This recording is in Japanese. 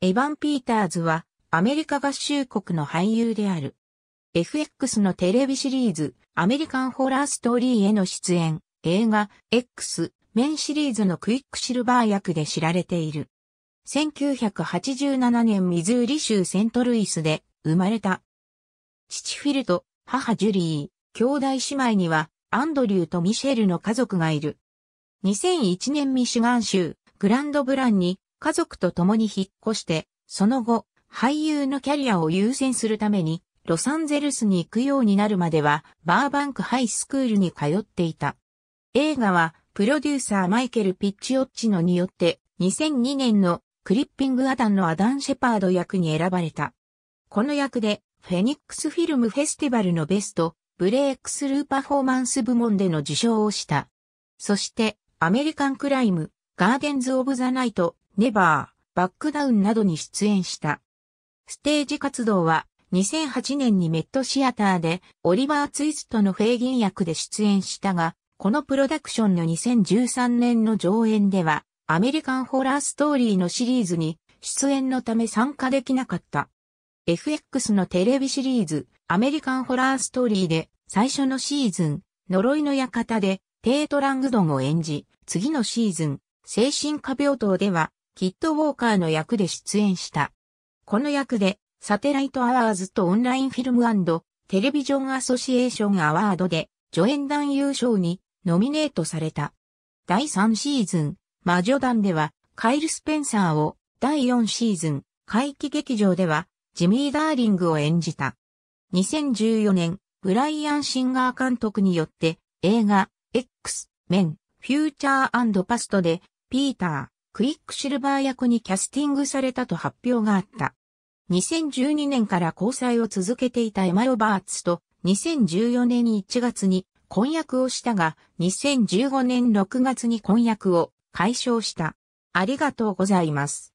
エヴァン・ピーターズはアメリカ合衆国の俳優である。FX のテレビシリーズ、アメリカンホラーストーリーへの出演、映画、X、メンシリーズのクイックシルバー役で知られている。1987年ミズーリ州セントルイスで生まれた。父フィルと母ジュリー、兄弟姉妹にはアンドリューとミシェルの家族がいる。2001年ミシガン州グランドブランに家族と共に引っ越して、その後、俳優のキャリアを優先するために、ロサンゼルスに行くようになるまでは、バーバンクハイスクールに通っていた。映画は、プロデューサーマイケル・ピッチオッチノによって、2002年のクリッピング・アダンのアダン・シェパード役に選ばれた。この役で、フェニックスフィルムフェスティバルのベスト、ブレイクスルーパフォーマンス部門での受賞をした。そして、アメリカン・クライム、ガーデンズ・オブ・ザ・ナイト、ネバー、バックダウンなどに出演した。ステージ活動は2008年にメットシアターでオリバー・ツイストのフェイギン役で出演したが、このプロダクションの2013年の上演では、アメリカンホラーストーリーのシリーズに出演のため参加できなかった。FX のテレビシリーズ、アメリカンホラーストーリーで最初のシーズン、呪いの館でテートラングドンを演じ、次のシーズン、精神科病棟ではキッド・ウォーカーの役で出演した。この役で、サテライト・アワーズとオンラインフィルムテレビジョン・アソシエーション・アワードで、助演団優勝にノミネートされた。第3シーズン、魔女団では、カイル・スペンサーを、第4シーズン、怪奇劇場では、ジミー・ダーリングを演じた。2014年、ブライアン・シンガー監督によって、映画、X、メン、フューチャーパストで、ピーター、クイックシルバー役にキャスティングされたと発表があった。2012年から交際を続けていたエマ・ロバーツと2014年1月に婚約をしたが、2015年6月に婚約を解消した。ありがとうございます。